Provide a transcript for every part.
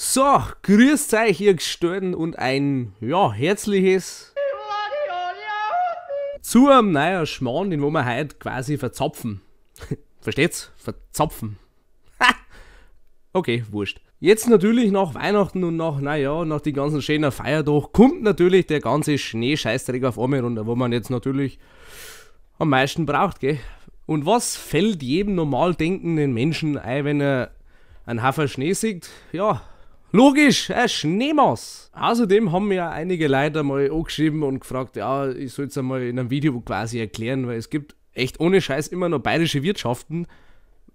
So, grüßt euch ihr Gestalten, und ein, ja, herzliches zu einem neuen Schmarrn, den wir heute quasi verzapfen. Versteht's? Verzapfen. Ha! Okay, wurscht. Jetzt natürlich nach Weihnachten und nach, naja, nach den ganzen schönen Feiertag kommt natürlich der ganze Schneescheißdreck auf einmal runter, wo man jetzt natürlich am meisten braucht, gell? Und was fällt jedem normal denkenden Menschen ein, wenn er einen Hafer Schnee sieht? Ja, Logisch, ein Schneemaus. Außerdem haben mir einige Leute mal angeschrieben und gefragt, ja, ich soll es einmal in einem Video quasi erklären, weil es gibt echt ohne Scheiß immer noch bayerische Wirtschaften.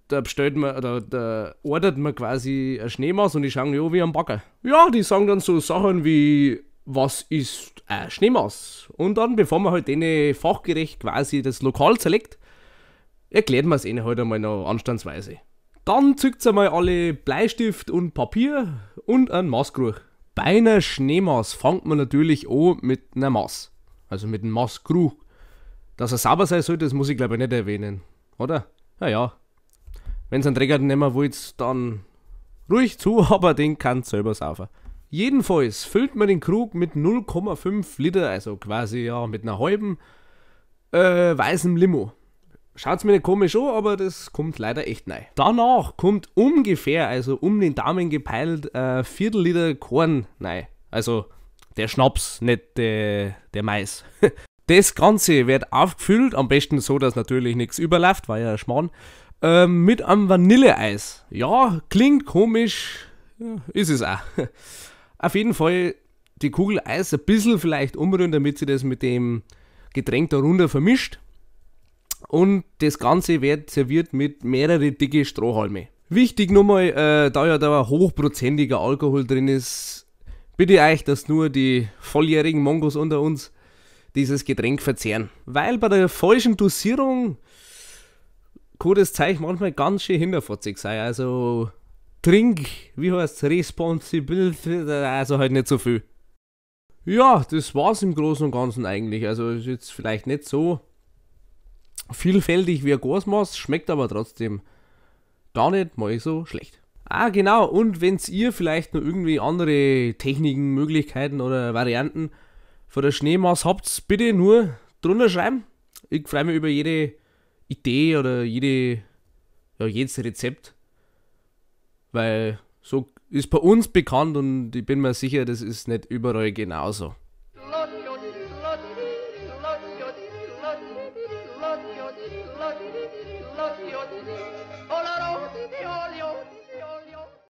Da bestellt man, oder da ordert man quasi ein Schneemaus und die schauen ja wie am Bagger. Ja, die sagen dann so Sachen wie, was ist ein Schneemaus? Und dann, bevor man halt denen fachgerecht quasi das Lokal zerlegt, erklärt man es ihnen halt einmal noch anstandsweise. Dann zückt einmal alle Bleistift und Papier, und einen Maßgeruch. Bei einer Schneemaus fängt man natürlich an mit einer Maß. Also mit einem Maßgeruch. Dass er sauber sein sollte, das muss ich glaube ich nicht erwähnen. Oder? Naja. Wenn es einen Träger nehmen wollt, dann ruhig zu, aber den kann selber saufen. Jedenfalls füllt man den Krug mit 0,5 Liter, also quasi ja mit einer halben äh, weißen Limo. Schaut's mir nicht komisch an, aber das kommt leider echt neu. Danach kommt ungefähr, also um den Daumen gepeilt, ein äh, Viertel Liter Korn neu. Also der Schnaps, nicht der, der Mais. Das Ganze wird aufgefüllt, am besten so, dass natürlich nichts überläuft, war ja ein Schmarrn, ähm, mit einem Vanilleeis. Ja, klingt komisch, ist es auch. Auf jeden Fall die Kugel Eis ein bisschen vielleicht umrühren, damit sie das mit dem Getränk darunter vermischt und das Ganze wird serviert mit mehrere dicke Strohhalme. Wichtig nochmal, äh, da ja da hochprozentiger Alkohol drin ist, bitte euch, dass nur die volljährigen Mongos unter uns dieses Getränk verzehren. Weil bei der falschen Dosierung kann das Zeug manchmal ganz schön hinterfotzig sein. Also trink, wie heißt es, responsibility, also halt nicht so viel. Ja, das war's im Großen und Ganzen eigentlich. Also ist jetzt vielleicht nicht so vielfältig wie ein Gasmaß, schmeckt aber trotzdem gar nicht mal so schlecht. Ah, genau, und wenn ihr vielleicht noch irgendwie andere Techniken, Möglichkeiten oder Varianten von der Schneemaß habt, bitte nur drunter schreiben. Ich freue mich über jede Idee oder jede, ja, jedes Rezept, weil so ist bei uns bekannt und ich bin mir sicher, das ist nicht überall genauso. la di di di la di o di di o la ro di di o di di